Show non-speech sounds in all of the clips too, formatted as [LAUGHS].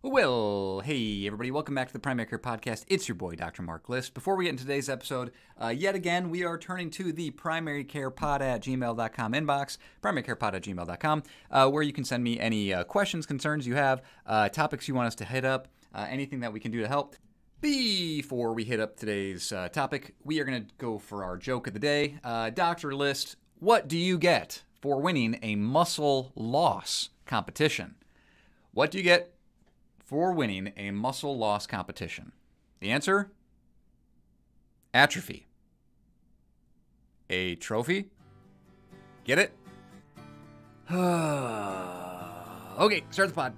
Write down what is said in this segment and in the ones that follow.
Well, hey everybody, welcome back to the Primary Care Podcast. It's your boy, Dr. Mark List. Before we get into today's episode, uh, yet again, we are turning to the primary care pod at gmail.com inbox, primarycarepod at gmail.com, uh, where you can send me any uh, questions, concerns you have, uh, topics you want us to hit up, uh, anything that we can do to help. Before we hit up today's uh, topic, we are going to go for our joke of the day. Dr. List, what do you get for winning a muscle loss competition? What do you get for winning a muscle loss competition? The answer atrophy. A trophy? Get it? [SIGHS] okay, start the pod.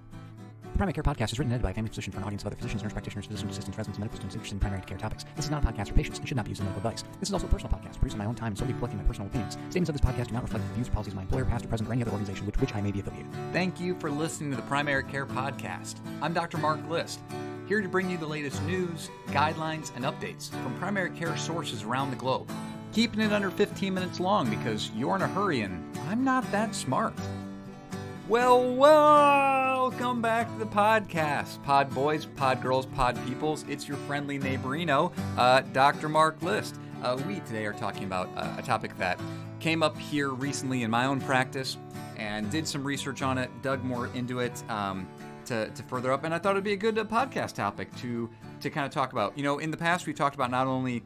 Primary Care Podcast is written and edited by a family physician for an audience of other physicians, nurse practitioners, physician assistants, residents, and medical students interested in primary care topics. This is not a podcast for patients and should not be used as medical advice. This is also a personal podcast produced in my own time and solely reflecting my personal opinions. Statements of this podcast do not reflect the views or policies of my employer, past or present, or any other organization with which I may be affiliated. Thank you for listening to the Primary Care Podcast. I'm Dr. Mark List, here to bring you the latest news, guidelines, and updates from primary care sources around the globe. Keeping it under 15 minutes long because you're in a hurry and I'm not that smart. Well, welcome back to the podcast, Pod Boys, Pod Girls, Pod Peoples. It's your friendly neighborino, uh, Dr. Mark List. Uh, we today are talking about uh, a topic that came up here recently in my own practice and did some research on it, dug more into it. Um, to, to, further up, and I thought it'd be a good uh, podcast topic to to kind of talk about. You know, in the past we talked about not only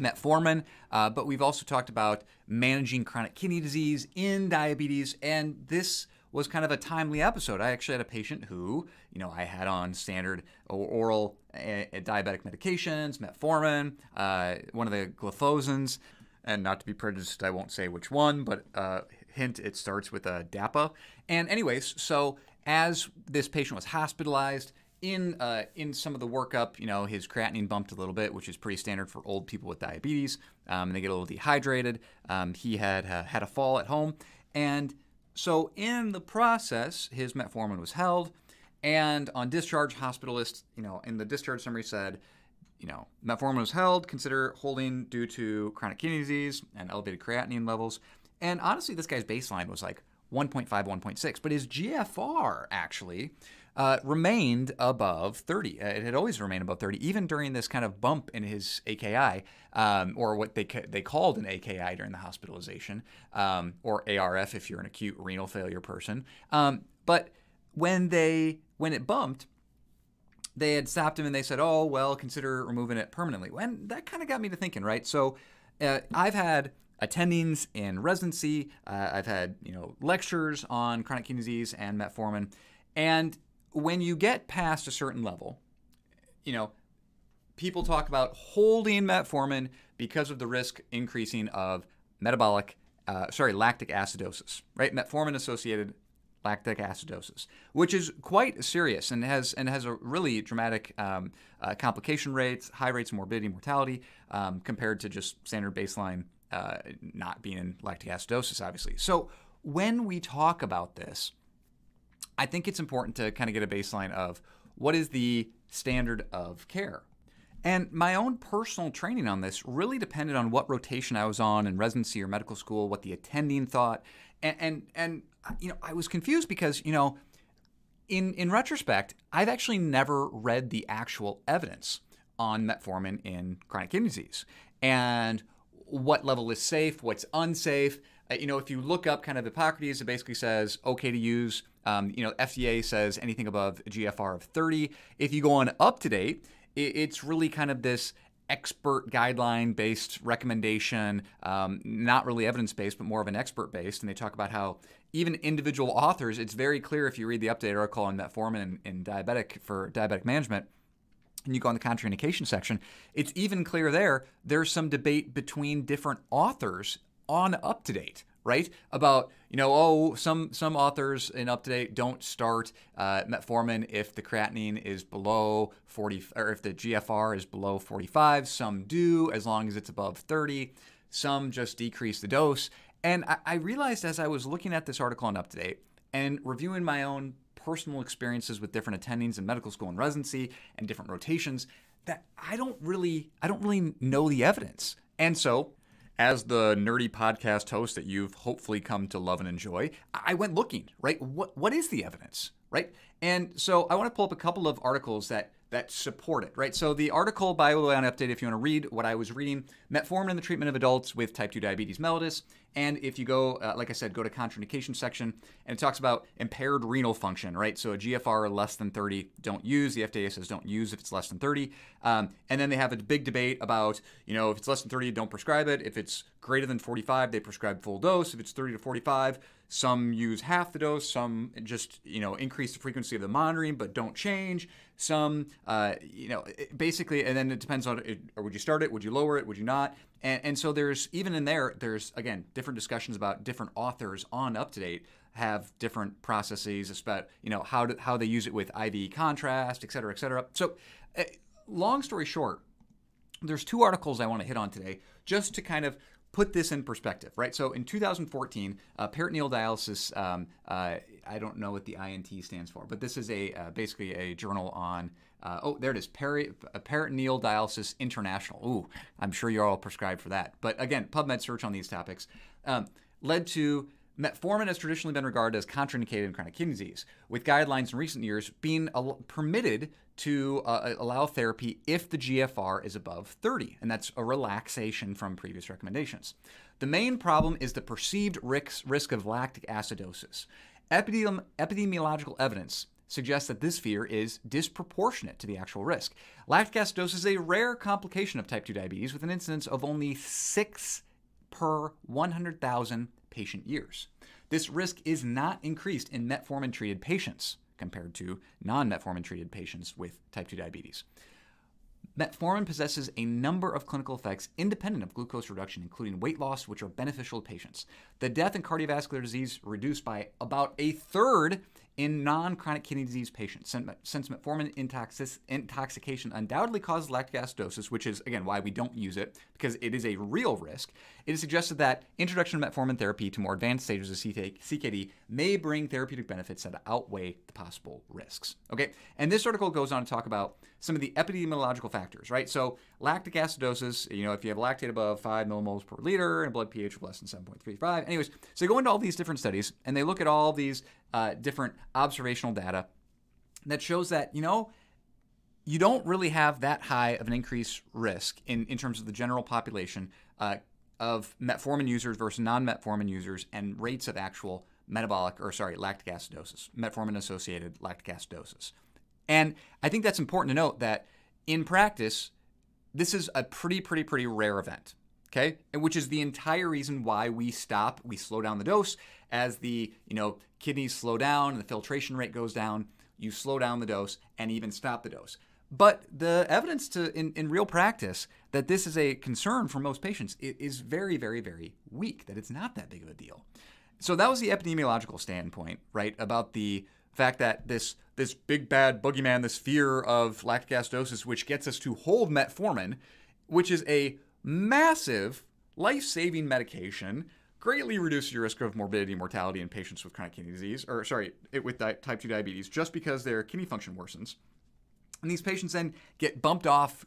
metformin, uh, but we've also talked about managing chronic kidney disease in diabetes, and this was kind of a timely episode. I actually had a patient who, you know, I had on standard oral diabetic medications, metformin, uh, one of the glifosins, and not to be prejudiced, I won't say which one, but uh, hint, it starts with a DAPA. And anyways, so as this patient was hospitalized, in uh, in some of the workup, you know, his creatinine bumped a little bit, which is pretty standard for old people with diabetes. Um, and they get a little dehydrated. Um, he had uh, had a fall at home, and so in the process, his metformin was held, and on discharge, hospitalists, you know, in the discharge summary said, you know, metformin was held, consider holding due to chronic kidney disease and elevated creatinine levels. And honestly, this guy's baseline was like 1.5, 1.6. But his GFR actually uh, remained above 30. Uh, it had always remained above 30, even during this kind of bump in his AKI, um, or what they ca- they called an AKI during the hospitalization, um, or ARF if you're an acute renal failure person. Um, but when they when it bumped, they had stopped him and they said, "Oh well, consider removing it permanently." And that kind of got me to thinking, right? So uh, I've had attendings in residency. Uh, I've had you know lectures on chronic kidney disease and metformin, and when you get past a certain level, you know people talk about holding metformin because of the risk increasing of metabolic, uh, sorry, lactic acidosis, right? Metformin associated lactic acidosis, which is quite serious and has and has a really dramatic um, uh, complication rates, high rates of morbidity, mortality um, compared to just standard baseline uh, not being in lactic acidosis, obviously. So when we talk about this, I think it's important to kind of get a baseline of what is the standard of care. And my own personal training on this really depended on what rotation I was on in residency or medical school, what the attending thought, and and, and you know I was confused because you know in in retrospect I've actually never read the actual evidence on metformin in chronic kidney disease, and what level is safe, what's unsafe. Uh, you know, if you look up kind of Hippocrates, it basically says okay to use. Um, you know, FDA says anything above GFR of 30. If you go on up to date, it, it's really kind of this expert guideline based recommendation, um, not really evidence based, but more of an expert based. And they talk about how even individual authors, it's very clear if you read the update article on metformin in, in diabetic for diabetic management and you go on the contraindication section, it's even clear there, there's some debate between different authors on up to date, right? About, you know, oh, some, some authors in up to date don't start uh, metformin if the creatinine is below 40, or if the GFR is below 45. Some do, as long as it's above 30. Some just decrease the dose. And I, I realized as I was looking at this article on up to date and reviewing my own personal experiences with different attendings in medical school and residency and different rotations that I don't really I don't really know the evidence. And so, as the nerdy podcast host that you've hopefully come to love and enjoy, I went looking, right? What what is the evidence, right? And so I want to pull up a couple of articles that that support it, right? So the article, by the way, on Update, if you want to read what I was reading, metformin in the treatment of adults with type 2 diabetes mellitus and if you go, uh, like I said, go to contraindication section, and it talks about impaired renal function, right? So a GFR less than 30, don't use. The FDA says don't use if it's less than 30. Um, and then they have a big debate about, you know, if it's less than 30, don't prescribe it. If it's greater than 45, they prescribe full dose. If it's 30 to 45, some use half the dose, some just, you know, increase the frequency of the monitoring but don't change. Some, uh, you know, basically, and then it depends on, it, or would you start it, would you lower it, would you not? And, and so there's, even in there, there's, again, different discussions about different authors on UpToDate have different processes about, you know, how, to, how they use it with IV contrast, et cetera, et cetera. So eh, long story short, there's two articles I want to hit on today just to kind of put this in perspective, right? So in 2014, uh, peritoneal dialysis, um, uh, I don't know what the INT stands for, but this is a uh, basically a journal on, uh, oh, there it is, peri uh, Peritoneal Dialysis International. Ooh, I'm sure you're all prescribed for that. But again, PubMed search on these topics um, led to Metformin has traditionally been regarded as contraindicated in chronic kidney disease, with guidelines in recent years being al- permitted to uh, uh allow therapy if the GFR is above 30, and that's a relaxation from previous recommendations. The main problem is the perceived risk of lactic acidosis. epidemiological evidence suggests that this fear is disproportionate to the actual risk. Lactic acidosis is a rare complication of type 2 diabetes with an incidence of only 6 per 100,000 patient years. This risk is not increased in metformin treated patients compared to non metformin treated patients with type 2 diabetes. Metformin possesses a number of clinical effects independent of glucose reduction, including weight loss, which are beneficial to patients. The death and cardiovascular disease reduced by about a third in non-chronic kidney disease patients. Since metformin intoxic intoxication undoubtedly causes lactic acidosis, which is, again, why we don't use it, because it is a real risk, it is suggested that introduction of metformin therapy to more advanced stages of CKD may bring therapeutic benefits that outweigh the possible risks. Okay, and this article goes on to talk about some of the epidemiological factors, right? So lactic acidosis, you know, if you have lactate above 5 millimoles per liter and blood pH of less than 7.35, anyways, so they go into all these different studies, and they look at all these uh, different observational data that shows that, you know, you don't really have that high of an increased risk in, in terms of the general population uh, of metformin users versus non-metformin users and rates of actual metabolic, or sorry, lactic acidosis, metformin-associated lactic acidosis. And I think that's important to note that in practice, this is a pretty, pretty, pretty rare event okay? And which is the entire reason why we stop, we slow down the dose as the, you know, kidneys slow down and the filtration rate goes down, you slow down the dose and even stop the dose. But the evidence to in, in real practice that this is a concern for most patients is very, very, very weak, that it's not that big of a deal. So that was the epidemiological standpoint, right, about the fact that this this big bad boogeyman, this fear of lactic acidosis, which gets us to hold metformin, which is a massive life saving medication greatly reduces your risk of morbidity and mortality in patients with chronic kidney disease, or sorry, with type 2 diabetes, just because their kidney function worsens. And these patients then get bumped off,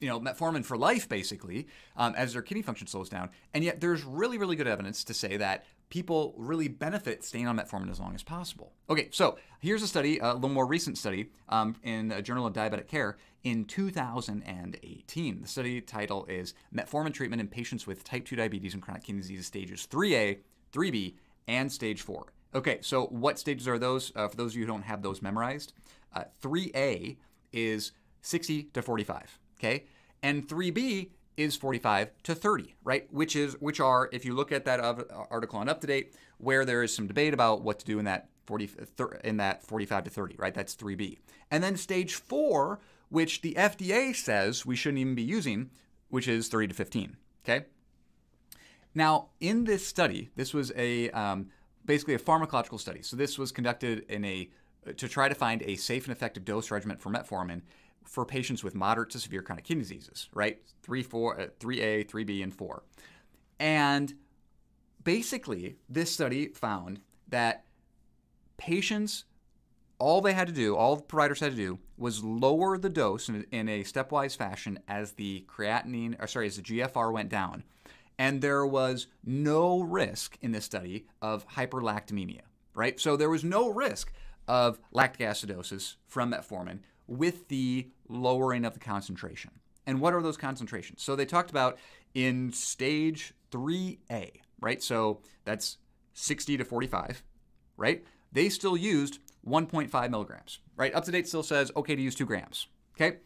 you know, metformin for life, basically, um, as their kidney function slows down. And yet, there's really, really good evidence to say that people really benefit staying on metformin as long as possible. Okay, so here's a study, a little more recent study um, in a Journal of Diabetic Care in 2018. The study title is Metformin Treatment in Patients with Type 2 Diabetes and Chronic Kidney Disease Stages 3A, 3B, and Stage 4. Okay, so what stages are those? Uh, for those of you who don't have those memorized, uh, 3A is 60 to 45, okay? And 3B is 45 to 30, right? Which is which are if you look at that uh, article on up to date, where there is some debate about what to do in that 40 in that 45 to 30, right? That's 3B. And then stage 4, which the FDA says we shouldn't even be using, which is 30 to 15, okay? Now, in this study, this was a um, basically a pharmacological study. So this was conducted in a to try to find a safe and effective dose regimen for metformin for patients with moderate to severe chronic kidney diseases, right? 3, 4, uh, 3A, 3B, and 4. And basically, this study found that patients, all they had to do, all the providers had to do, was lower the dose in, in a stepwise fashion as the creatinine, or sorry, as the GFR went down. And there was no risk in this study of hyperlactamemia, right? So there was no risk of lactic acidosis from metformin with the lowering of the concentration. And what are those concentrations? So they talked about in stage 3A, right? So that's 60 to 45, right? They still used 1.5 milligrams, right? Up to date still says okay to use two grams, okay?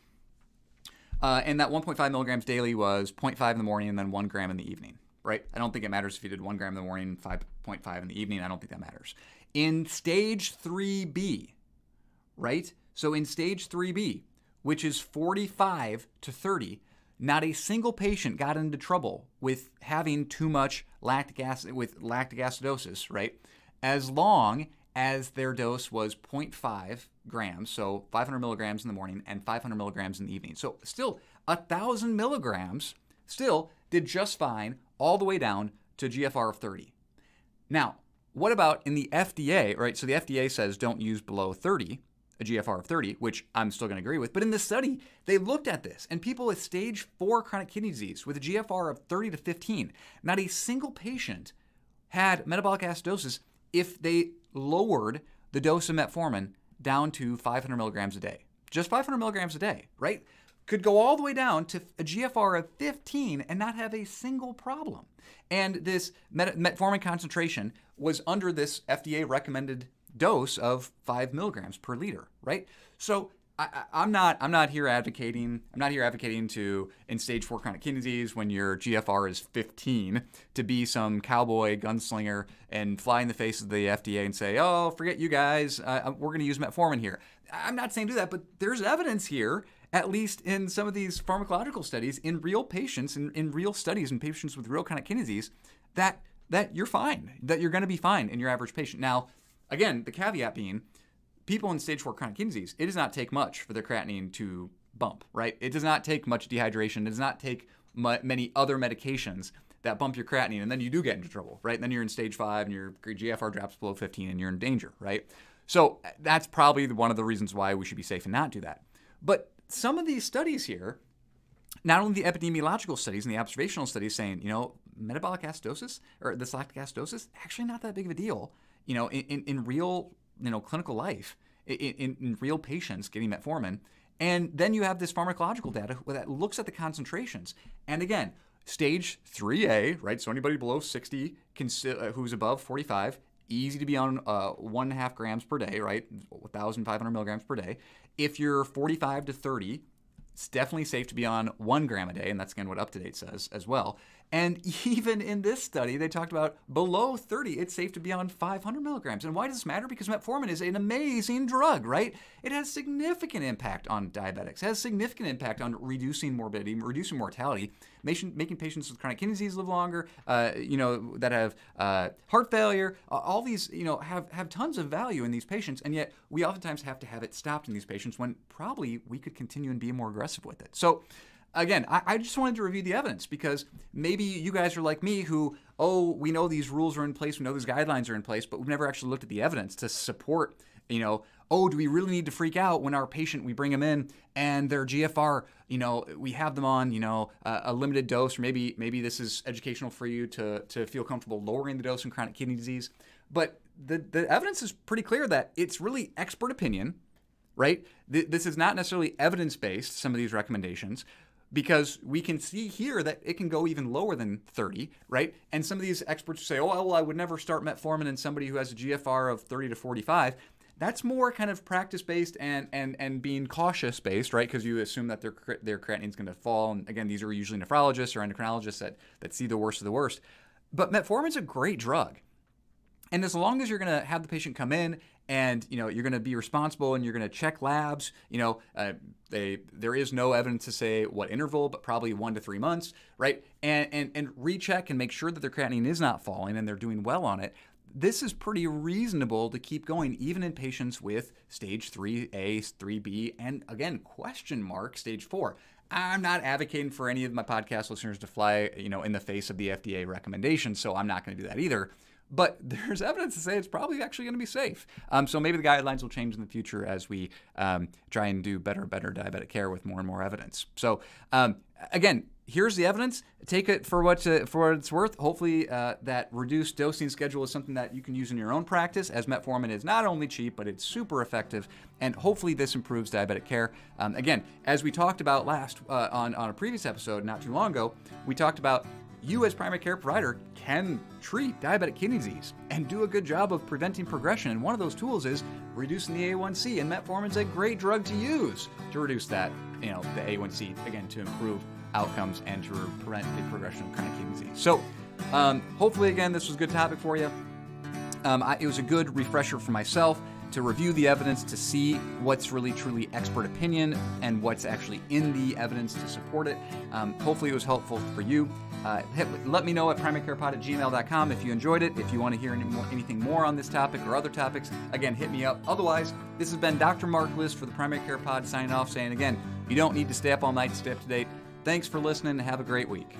Uh, and that 1.5 milligrams daily was 0.5 in the morning and then one gram in the evening, right? I don't think it matters if you did one gram in the morning, 5.5 in the evening. I don't think that matters. In stage 3B, right? So in stage 3B, which is 45 to 30, not a single patient got into trouble with having too much lactic acid with lactic acidosis, right? As long as their dose was 0.5 grams, so 500 milligrams in the morning and 500 milligrams in the evening. So still, a 1,000 milligrams still did just fine all the way down to GFR of 30. Now, what about in the FDA, right? So the FDA says don't use below 30 a GFR of 30, which I'm still going to agree with. But in this study, they looked at this, and people with stage 4 chronic kidney disease with a GFR of 30 to 15, not a single patient had metabolic acidosis if they lowered the dose of metformin down to 500 milligrams a day. Just 500 milligrams a day, right? Could go all the way down to a GFR of 15 and not have a single problem. And this metformin concentration was under this FDA recommended dose of five milligrams per liter, right? So I, am not I'm not here advocating I'm not here advocating to in stage four chronic kidney disease when your GFR is 15 to be some cowboy gunslinger and fly in the face of the FDA and say oh forget you guys uh, we're going to use metformin here. I'm not saying do that, but there's evidence here at least in some of these pharmacological studies in real patients in, in real studies in patients with real chronic kidney disease that that you're fine that you're going to be fine in your average patient now Again, the caveat being, people in stage four chronic kidney disease, it does not take much for their creatinine to bump, right? It does not take much dehydration. It does not take many other medications that bump your creatinine, and then you do get into trouble, right? And then you're in stage five, and your GFR drops below 15, and you're in danger, right? So that's probably one of the reasons why we should be safe and not do that. But some of these studies here, not only the epidemiological studies and the observational studies saying, you know, metabolic acidosis or this lactic acidosis, actually not that big of a deal you know, in, in real, you know, clinical life, in, in, in real patients getting metformin. And then you have this pharmacological data that looks at the concentrations. And again, stage 3A, right? So anybody below 60 can, uh, who's above 45, easy to be on uh, one and a half grams per day, right? 1,500 milligrams per day. If you're 45 to 30, it's definitely safe to be on one gram a day, and that's again what UpToDate says as well. And [LAUGHS] even in this study, they talked about below 30, it's safe to be on 500 milligrams. And why does this matter? Because metformin is an amazing drug, right? It has significant impact on diabetics, has significant impact on reducing morbidity, reducing mortality, making patients with chronic kidney disease live longer, uh, you know, that have uh, heart failure, uh, all these, you know, have, have tons of value in these patients. And yet we oftentimes have to have it stopped in these patients when probably we could continue and be more aggressive with it. So again, I, I, just wanted to review the evidence because maybe you guys are like me who, oh, we know these rules are in place, we know these guidelines are in place, but we've never actually looked at the evidence to support, you know, oh, do we really need to freak out when our patient, we bring them in and their GFR, you know, we have them on, you know, uh, a limited dose, or maybe, maybe this is educational for you to, to feel comfortable lowering the dose in chronic kidney disease. But the, the evidence is pretty clear that it's really expert opinion, right? this is not necessarily evidence based, some of these recommendations, because we can see here that it can go even lower than 30, right? And some of these experts say, oh, well, I would never start metformin in somebody who has a GFR of 30 to 45. That's more kind of practice based and and and being cautious based, right? Because you assume that their their creatinine is going to fall. And again, these are usually nephrologists or endocrinologists that that see the worst of the worst. But metformin's a great drug. And as long as you're going to have the patient come in and you know you're going to be responsible and you're going to check labs you know uh, they there is no evidence to say what interval but probably one to three months right and and, and recheck and make sure that their creatinine is not falling and they're doing well on it this is pretty reasonable to keep going even in patients with stage 3a 3b and again question mark stage 4 I'm not advocating for any of my podcast listeners to fly, you know, in the face of the FDA recommendation, so I'm not going to do that either but [LAUGHS] there's evidence to say it's probably actually going to be safe. Um, so maybe the guidelines will change in the future as we um, try and do better, better diabetic care with more and more evidence. So um, again, here's the evidence. Take it for what to, uh, for what it's worth. Hopefully, uh, that reduced dosing schedule is something that you can use in your own practice, as metformin is not only cheap but it's super effective, and hopefully this improves diabetic care. Um, again, as we talked about last uh, on on a previous episode not too long ago, we talked about you as primary care provider can treat diabetic kidney disease and do a good job of preventing progression. And one of those tools is reducing the A1C, and is a great drug to use to reduce that, you know, the A1C again to improve outcomes and to prevent the progression of chronic kidney disease. So, um, hopefully, again, this was a good topic for you. Um, I, it was a good refresher for myself to review the evidence to see what's really truly expert opinion and what's actually in the evidence to support it. Um, hopefully, it was helpful for you. Uh, let me know at primarycarepod at gmail.com if you enjoyed it. If you want to hear any more, anything more on this topic or other topics, again, hit me up. Otherwise, this has been Dr. Mark List for the Primary Care Pod signing off, saying again, you don't need to stay up all night to stay up to date. Thanks for listening and have a great week.